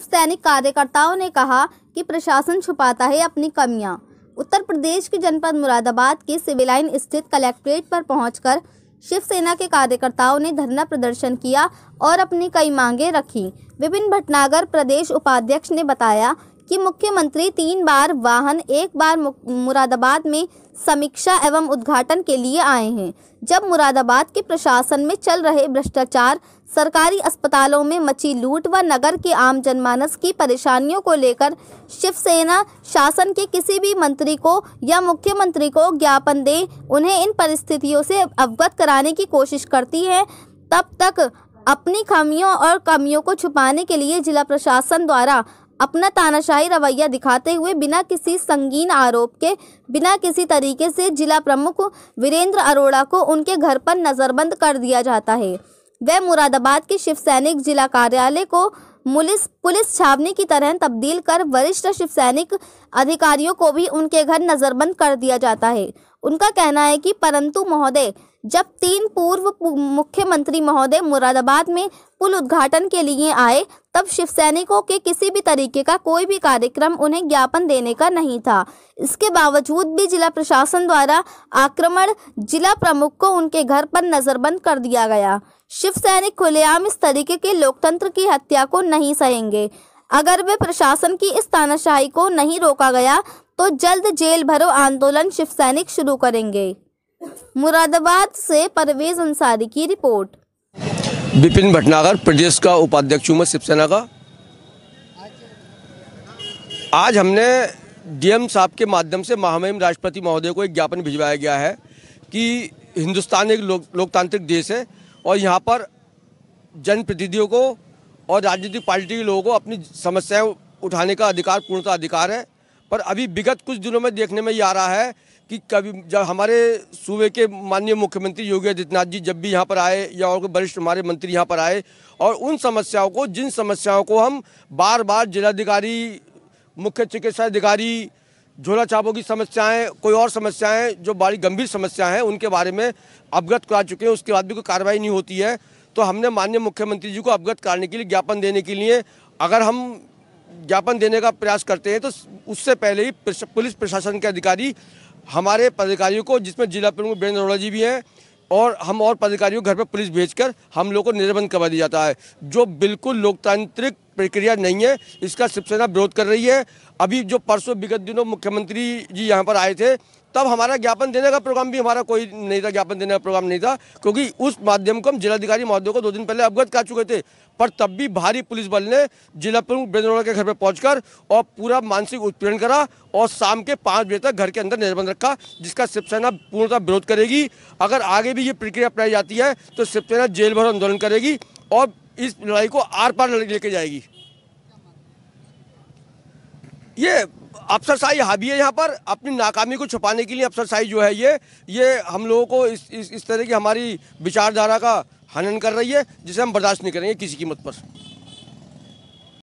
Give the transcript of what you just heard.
शिव सैनिक कार्यकर्ताओं ने कहा कि प्रशासन छुपाता है अपनी कमियां उत्तर प्रदेश के जनपद मुरादाबाद के सिविलाइन स्थित कलेक्ट्रेट पर पहुंचकर शिवसेना के कार्यकर्ताओं ने धरना प्रदर्शन किया और अपनी कई मांगे रखी विपिन भटनागर प्रदेश उपाध्यक्ष ने बताया कि मुख्यमंत्री तीन बार वाहन एक बार मुरादाबाद में समीक्षा एवं उद्घाटन के लिए आए हैं जब मुरादाबाद के प्रशासन में चल रहे भ्रष्टाचार सरकारी अस्पतालों में मची लूट व नगर के आम जनमानस की परेशानियों को लेकर शिवसेना शासन के किसी भी मंत्री को या मुख्यमंत्री को ज्ञापन दे उन्हें इन परिस्थितियों से अवगत कराने की कोशिश करती है तब तक अपनी खामियों और कमियों को छुपाने के लिए जिला प्रशासन द्वारा अपना तानाशाही रवैया दिखाते हुए बिना किसी संगीन आरोप के बिना किसी तरीके से जिला प्रमुख वीरेंद्र अरोड़ा को उनके घर पर नज़रबंद कर दिया जाता है वह मुरादाबाद के शिव सैनिक जिला कार्यालय को मुलिस पुलिस छावनी की तरह तब्दील कर वरिष्ठ शिव सैनिक अधिकारियों को भी उनके घर नज़रबंद कर दिया जाता है उनका कहना है कि परंतु महोदय जब तीन पूर्व मुख्यमंत्री महोदय मुरादाबाद में पुल उद्घाटन के लिए आए तब शिव सैनिकों के किसी भी तरीके का कोई भी कार्यक्रम उन्हें ज्ञापन देने का नहीं था इसके बावजूद भी जिला प्रशासन द्वारा आक्रमण जिला प्रमुख को उनके घर पर नजरबंद कर दिया गया शिव सैनिक खुलेआम इस तरीके के लोकतंत्र की हत्या को नहीं सहेंगे अगर वे प्रशासन की इस तानाशाही को नहीं रोका गया तो जल्द जेल भरो आंदोलन शिव सैनिक शुरू करेंगे मुरादाबाद से परवेज अंसारी की रिपोर्ट विपिन भटनागर प्रदेश का उपाध्यक्ष हूँ शिवसेना का आज हमने डीएम साहब के माध्यम से महामहिम राष्ट्रपति महोदय को एक ज्ञापन भिजवाया गया है कि हिंदुस्तान एक लोकतांत्रिक देश है और यहाँ पर जनप्रतिनिधियों को और राजनीतिक पार्टी के लोगों को अपनी समस्याएं उठाने का अधिकार पूर्णतः अधिकार है पर अभी विगत कुछ दिनों में देखने में ये आ रहा है कि कभी जब हमारे सूबे के माननीय मुख्यमंत्री योगी आदित्यनाथ जी जब भी यहाँ पर आए या और वरिष्ठ हमारे मंत्री यहाँ पर आए और उन समस्याओं को जिन समस्याओं को हम बार बार जिलाधिकारी मुख्य चिकित्सा अधिकारी झोला छापों की समस्याएं कोई और समस्याएं जो बड़ी गंभीर समस्याएं हैं उनके बारे में अवगत करा चुके हैं उसके बाद भी कोई कार्रवाई नहीं होती है तो हमने माननीय मुख्यमंत्री जी को अवगत कराने के लिए ज्ञापन देने के लिए अगर हम ज्ञापन देने का प्रयास करते हैं तो उससे पहले ही पुलिस प्रशासन के अधिकारी हमारे पदाधिकारियों को जिसमें जिला प्रमुख बीरेंद्र अरोड़ा जी भी हैं और हम और पदाधिकारियों घर पर पुलिस भेजकर हम लोगों को निर्बंध करवा दिया जाता है जो बिल्कुल लोकतांत्रिक प्रक्रिया नहीं है इसका शिवसेना विरोध कर रही है अभी जो परसों विगत दिनों मुख्यमंत्री जी यहाँ पर आए थे तब हमारा ज्ञापन देने का प्रोग्राम भी हमारा कोई नहीं था ज्ञापन देने का प्रोग्राम नहीं था क्योंकि उस माध्यम को हम जिलाधिकारी महोदय को दो दिन पहले अवगत कर चुके थे पर तब भी भारी पुलिस बल ने जिला प्रमुख बेंद्रोड़ा के घर पर पहुंचकर और पूरा मानसिक उत्पीड़न करा और शाम के पाँच बजे तक घर के अंदर निर्बंध रखा जिसका शिवसेना पूर्णतः विरोध करेगी अगर आगे भी ये प्रक्रिया अपनाई जाती है तो शिवसेना जेल भर आंदोलन करेगी और इस लड़ाई को आर पार लेके जाएगी ये अफसरशाही हावी है यहाँ पर अपनी नाकामी को छुपाने के लिए अफसरशाही जो है ये ये हम लोगों को इस इस, इस तरह की हमारी विचारधारा का हनन कर रही है जिसे हम बर्दाश्त नहीं करेंगे किसी कीमत पर